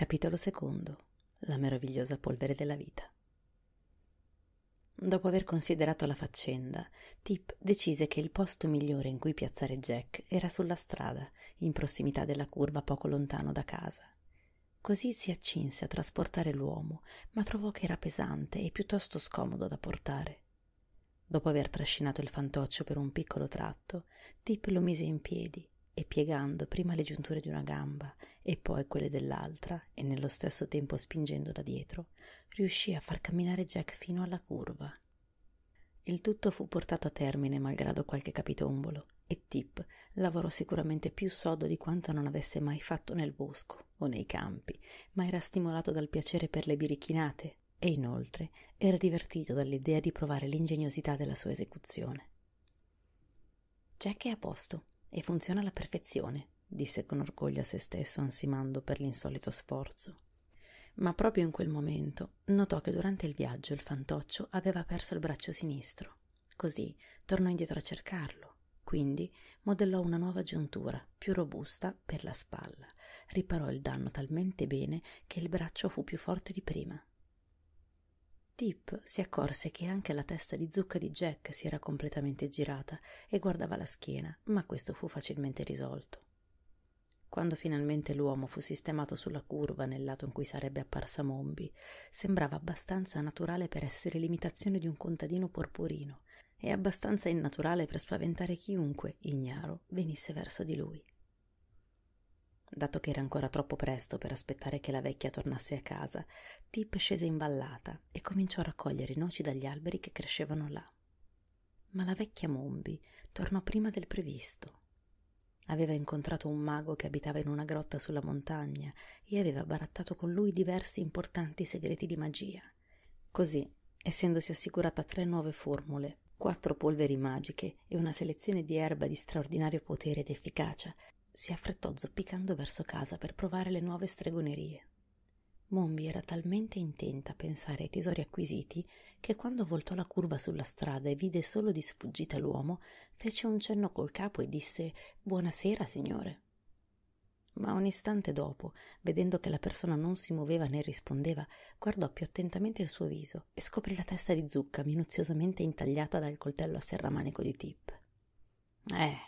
Capitolo II La meravigliosa polvere della vita. Dopo aver considerato la faccenda, Tip decise che il posto migliore in cui piazzare Jack era sulla strada, in prossimità della curva poco lontano da casa. Così si accinse a trasportare l'uomo, ma trovò che era pesante e piuttosto scomodo da portare. Dopo aver trascinato il fantoccio per un piccolo tratto, Tip lo mise in piedi e piegando prima le giunture di una gamba e poi quelle dell'altra e nello stesso tempo spingendo da dietro, riuscì a far camminare Jack fino alla curva. Il tutto fu portato a termine malgrado qualche capitombolo e Tip lavorò sicuramente più sodo di quanto non avesse mai fatto nel bosco o nei campi, ma era stimolato dal piacere per le birichinate e inoltre era divertito dall'idea di provare l'ingegnosità della sua esecuzione. Jack è a posto, e funziona alla perfezione, disse con orgoglio a se stesso, ansimando per l'insolito sforzo. Ma proprio in quel momento notò che durante il viaggio il fantoccio aveva perso il braccio sinistro. Così tornò indietro a cercarlo. Quindi modellò una nuova giuntura, più robusta, per la spalla. Riparò il danno talmente bene che il braccio fu più forte di prima. Tip si accorse che anche la testa di zucca di Jack si era completamente girata e guardava la schiena, ma questo fu facilmente risolto. Quando finalmente l'uomo fu sistemato sulla curva nel lato in cui sarebbe apparsa Mombi, sembrava abbastanza naturale per essere l'imitazione di un contadino porporino e abbastanza innaturale per spaventare chiunque, ignaro, venisse verso di lui. Dato che era ancora troppo presto per aspettare che la vecchia tornasse a casa, Tip scese in vallata e cominciò a raccogliere i noci dagli alberi che crescevano là. Ma la vecchia Mombi tornò prima del previsto. Aveva incontrato un mago che abitava in una grotta sulla montagna e aveva barattato con lui diversi importanti segreti di magia. Così, essendosi assicurata tre nuove formule, quattro polveri magiche e una selezione di erba di straordinario potere ed efficacia, si affrettò zoppicando verso casa per provare le nuove stregonerie. Mombi era talmente intenta a pensare ai tesori acquisiti che quando voltò la curva sulla strada e vide solo di sfuggita l'uomo, fece un cenno col capo e disse Buonasera, signore. Ma un istante dopo, vedendo che la persona non si muoveva né rispondeva, guardò più attentamente il suo viso e scoprì la testa di zucca minuziosamente intagliata dal coltello a serramanico di Tip. Eh,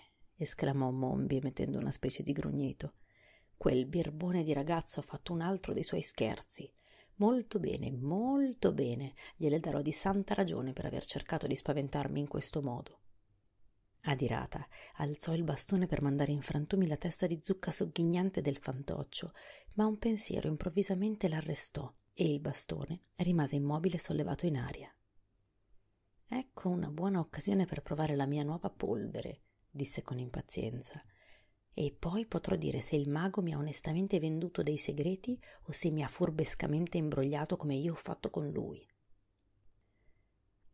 esclamò Mombi emettendo una specie di grugnito. Quel birbone di ragazzo ha fatto un altro dei suoi scherzi. Molto bene, molto bene. Gliele darò di santa ragione per aver cercato di spaventarmi in questo modo. Adirata, alzò il bastone per mandare in frantumi la testa di zucca sogghignante del fantoccio, ma un pensiero improvvisamente l'arrestò e il bastone rimase immobile sollevato in aria. Ecco una buona occasione per provare la mia nuova polvere, disse con impazienza. E poi potrò dire se il mago mi ha onestamente venduto dei segreti o se mi ha furbescamente imbrogliato come io ho fatto con lui.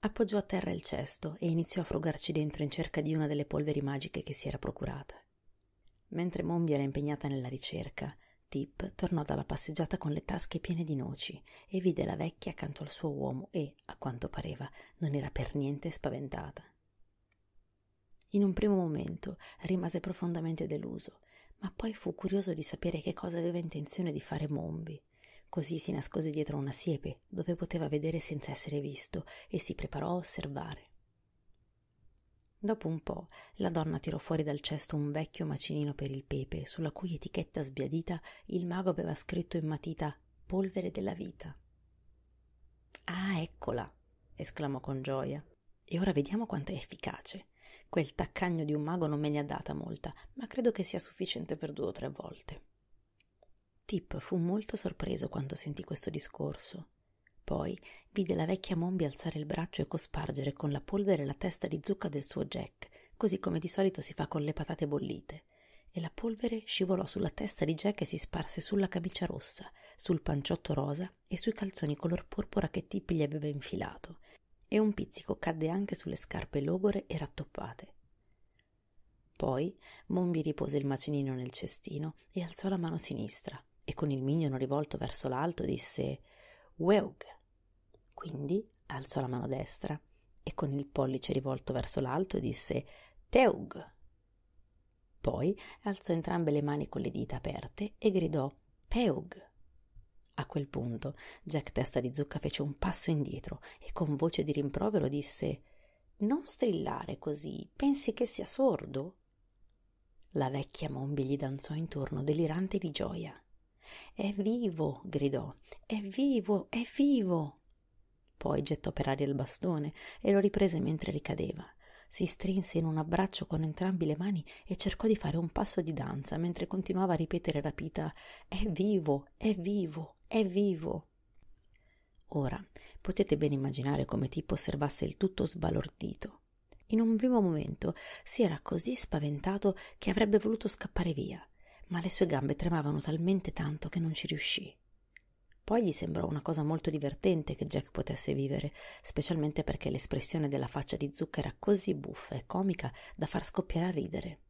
Appoggiò a terra il cesto e iniziò a frugarci dentro in cerca di una delle polveri magiche che si era procurata. Mentre Mombi era impegnata nella ricerca, Tip tornò dalla passeggiata con le tasche piene di noci e vide la vecchia accanto al suo uomo e, a quanto pareva, non era per niente spaventata. In un primo momento rimase profondamente deluso, ma poi fu curioso di sapere che cosa aveva intenzione di fare Mombi. Così si nascose dietro una siepe, dove poteva vedere senza essere visto, e si preparò a osservare. Dopo un po' la donna tirò fuori dal cesto un vecchio macinino per il pepe, sulla cui etichetta sbiadita il mago aveva scritto in matita polvere della vita. Ah, eccola! esclamò con gioia. E ora vediamo quanto è efficace. Quel taccagno di un mago non me ne ha data molta, ma credo che sia sufficiente per due o tre volte. Tip fu molto sorpreso quando sentì questo discorso. Poi vide la vecchia Mombi alzare il braccio e cospargere con la polvere la testa di zucca del suo Jack, così come di solito si fa con le patate bollite, e la polvere scivolò sulla testa di Jack e si sparse sulla camicia rossa, sul panciotto rosa e sui calzoni color porpora che Tip gli aveva infilato, e un pizzico cadde anche sulle scarpe logore e rattoppate. Poi Mombi ripose il macinino nel cestino e alzò la mano sinistra e con il mignolo rivolto verso l'alto disse Weug. Quindi alzò la mano destra e con il pollice rivolto verso l'alto disse Teug. Poi alzò entrambe le mani con le dita aperte e gridò Peug. A quel punto Jack Testa di Zucca fece un passo indietro e con voce di rimprovero disse Non strillare così, pensi che sia sordo? La vecchia Mombi gli danzò intorno, delirante di gioia. È vivo, gridò, è vivo, è vivo. Poi gettò per aria il bastone e lo riprese mentre ricadeva. Si strinse in un abbraccio con entrambi le mani e cercò di fare un passo di danza mentre continuava a ripetere rapita È vivo, è vivo è vivo. Ora, potete ben immaginare come Tippo osservasse il tutto sbalordito. In un primo momento si era così spaventato che avrebbe voluto scappare via, ma le sue gambe tremavano talmente tanto che non ci riuscì. Poi gli sembrò una cosa molto divertente che Jack potesse vivere, specialmente perché l'espressione della faccia di Zucca era così buffa e comica da far scoppiare a ridere.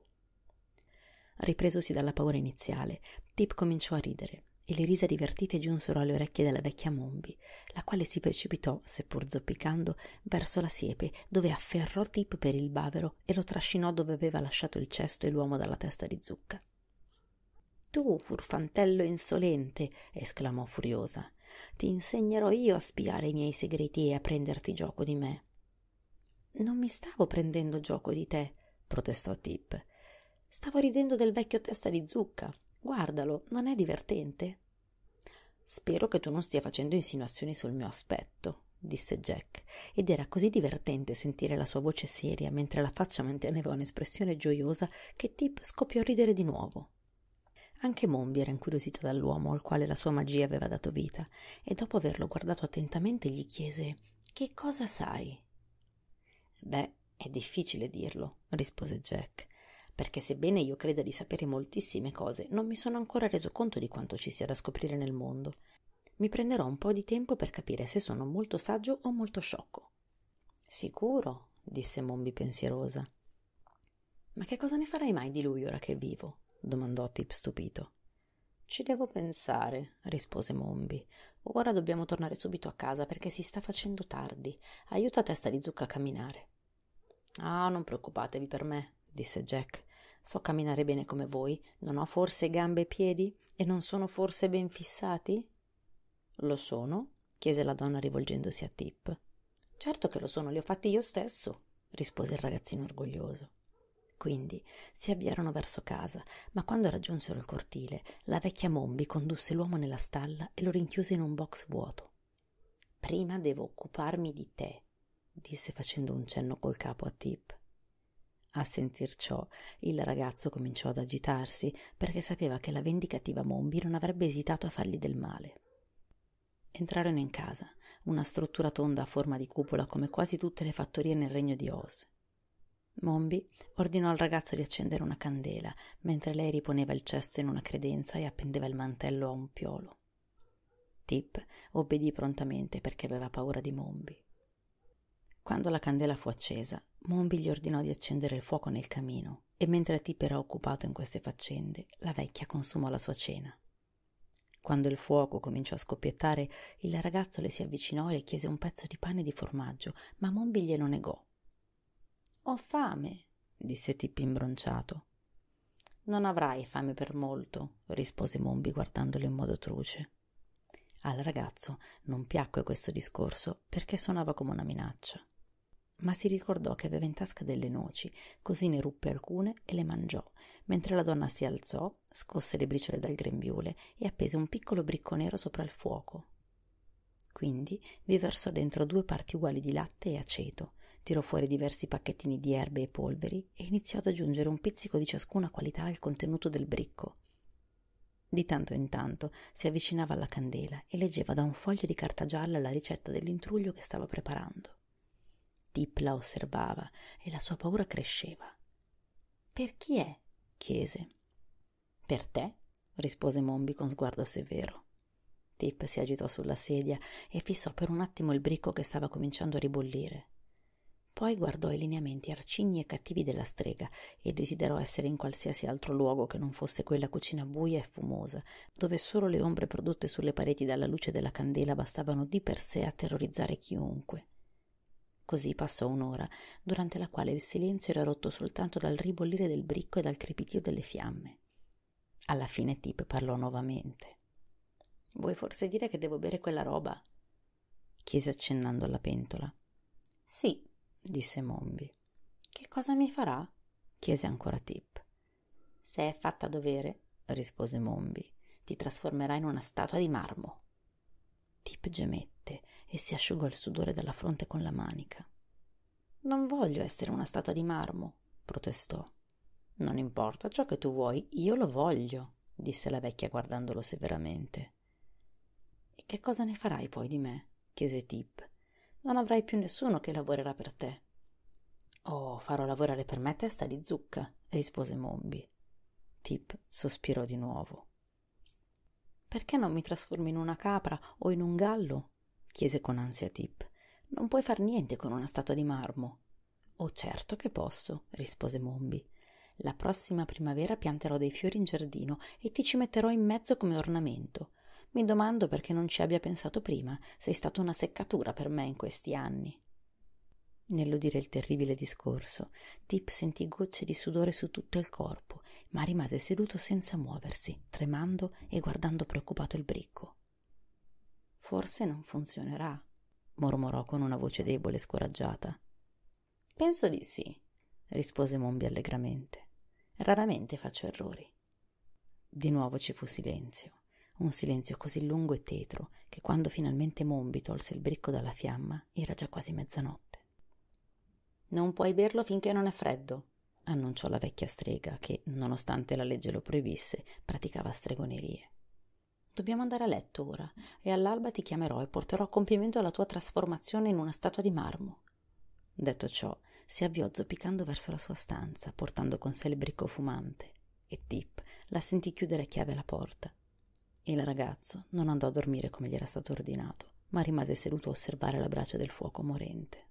Ripresosi dalla paura iniziale, Tip cominciò a ridere, e le risa divertite giunsero alle orecchie della vecchia Mombi, la quale si precipitò, seppur zoppicando, verso la siepe, dove afferrò Tip per il bavero e lo trascinò dove aveva lasciato il cesto e l'uomo dalla testa di zucca. Tu, furfantello insolente, esclamò furiosa, ti insegnerò io a spiare i miei segreti e a prenderti gioco di me. Non mi stavo prendendo gioco di te, protestò Tip. Stavo ridendo del vecchio testa di zucca. Guardalo, non è divertente? Spero che tu non stia facendo insinuazioni sul mio aspetto, disse Jack, ed era così divertente sentire la sua voce seria mentre la faccia manteneva un'espressione gioiosa che Tip scoppiò a ridere di nuovo. Anche Mombi era incuriosita dall'uomo al quale la sua magia aveva dato vita e dopo averlo guardato attentamente gli chiese Che cosa sai? Beh, è difficile dirlo, rispose Jack perché sebbene io creda di sapere moltissime cose, non mi sono ancora reso conto di quanto ci sia da scoprire nel mondo. Mi prenderò un po' di tempo per capire se sono molto saggio o molto sciocco. Sicuro, disse Mombi pensierosa. Ma che cosa ne farai mai di lui ora che vivo? domandò Tip stupito. Ci devo pensare, rispose Mombi. Ora dobbiamo tornare subito a casa perché si sta facendo tardi. Aiuta testa di zucca a camminare. Ah, non preoccupatevi per me, disse Jack. So camminare bene come voi? Non ho forse gambe e piedi? E non sono forse ben fissati? Lo sono? chiese la donna rivolgendosi a Tip. Certo che lo sono, li ho fatti io stesso, rispose il ragazzino orgoglioso. Quindi si avviarono verso casa, ma quando raggiunsero il cortile, la vecchia Mombi condusse l'uomo nella stalla e lo rinchiuse in un box vuoto. Prima devo occuparmi di te, disse facendo un cenno col capo a Tip. A sentir ciò, il ragazzo cominciò ad agitarsi perché sapeva che la vendicativa Mombi non avrebbe esitato a fargli del male. Entrarono in casa, una struttura tonda a forma di cupola come quasi tutte le fattorie nel regno di Oz. Mombi ordinò al ragazzo di accendere una candela, mentre lei riponeva il cesto in una credenza e appendeva il mantello a un piolo. Tip obbedì prontamente perché aveva paura di Mombi. Quando la candela fu accesa, Mombi gli ordinò di accendere il fuoco nel camino e mentre Tip era occupato in queste faccende, la vecchia consumò la sua cena. Quando il fuoco cominciò a scoppiettare, il ragazzo le si avvicinò e le chiese un pezzo di pane e di formaggio, ma Mombi glielo negò. Ho fame, disse Tip imbronciato. Non avrai fame per molto, rispose Mombi guardandolo in modo truce. Al ragazzo non piacque questo discorso perché suonava come una minaccia ma si ricordò che aveva in tasca delle noci, così ne ruppe alcune e le mangiò, mentre la donna si alzò, scosse le briciole dal grembiule e appese un piccolo bricco nero sopra il fuoco. Quindi vi versò dentro due parti uguali di latte e aceto, tirò fuori diversi pacchettini di erbe e polveri e iniziò ad aggiungere un pizzico di ciascuna qualità al contenuto del bricco. Di tanto in tanto si avvicinava alla candela e leggeva da un foglio di carta gialla la ricetta dell'intruglio che stava preparando. Tip la osservava e la sua paura cresceva. Per chi è? chiese. Per te, rispose Mombi con sguardo severo. Tip si agitò sulla sedia e fissò per un attimo il bricco che stava cominciando a ribollire. Poi guardò i lineamenti arcigni e cattivi della strega e desiderò essere in qualsiasi altro luogo che non fosse quella cucina buia e fumosa, dove solo le ombre prodotte sulle pareti dalla luce della candela bastavano di per sé a terrorizzare chiunque. Così passò un'ora, durante la quale il silenzio era rotto soltanto dal ribollire del bricco e dal crepitio delle fiamme. Alla fine Tip parlò nuovamente. Vuoi forse dire che devo bere quella roba? chiese accennando alla pentola. Sì, disse Mombi. Che cosa mi farà? chiese ancora Tip. Se è fatta a dovere, rispose Mombi, ti trasformerà in una statua di marmo. Tip gemette latte e si asciugò il sudore dalla fronte con la manica. Non voglio essere una statua di marmo, protestò. Non importa ciò che tu vuoi, io lo voglio, disse la vecchia guardandolo severamente. E che cosa ne farai poi di me? chiese Tip. Non avrai più nessuno che lavorerà per te. Oh, farò lavorare per me testa di zucca, rispose Mombi. Tip sospirò di nuovo. Perché non mi trasformi in una capra o in un gallo? chiese con ansia Tip. Non puoi far niente con una statua di marmo. Oh certo che posso, rispose Mombi. La prossima primavera pianterò dei fiori in giardino e ti ci metterò in mezzo come ornamento. Mi domando perché non ci abbia pensato prima, sei stata una seccatura per me in questi anni. Nell'udire il terribile discorso, Tip sentì gocce di sudore su tutto il corpo, ma rimase seduto senza muoversi, tremando e guardando preoccupato il bricco. Forse non funzionerà, mormorò con una voce debole e scoraggiata. Penso di sì, rispose Mombi allegramente. Raramente faccio errori. Di nuovo ci fu silenzio, un silenzio così lungo e tetro che quando finalmente Mombi tolse il bricco dalla fiamma era già quasi mezzanotte. Non puoi berlo finché non è freddo, annunciò la vecchia strega che, nonostante la legge lo proibisse, praticava stregonerie. Dobbiamo andare a letto ora e all'alba ti chiamerò e porterò a compimento la tua trasformazione in una statua di marmo. Detto ciò, si avviò zoppicando verso la sua stanza, portando con sé il bricco fumante, e Tip la sentì chiudere a chiave la porta. Il ragazzo non andò a dormire come gli era stato ordinato, ma rimase seduto a osservare la braccia del fuoco morente.